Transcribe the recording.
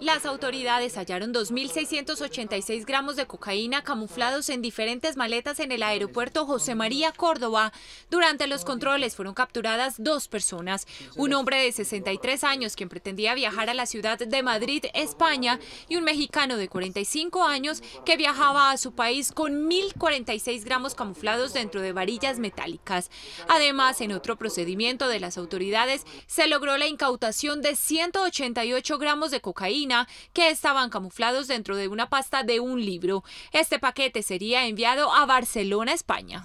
Las autoridades hallaron 2.686 gramos de cocaína camuflados en diferentes maletas en el aeropuerto José María Córdoba. Durante los controles fueron capturadas dos personas, un hombre de 63 años quien pretendía viajar a la ciudad de Madrid, España, y un mexicano de 45 años que viajaba a su país con 1.046 gramos camuflados dentro de varillas metálicas. Además, en otro procedimiento de las autoridades, se logró la incautación de 188 gramos de cocaína que estaban camuflados dentro de una pasta de un libro. Este paquete sería enviado a Barcelona, España.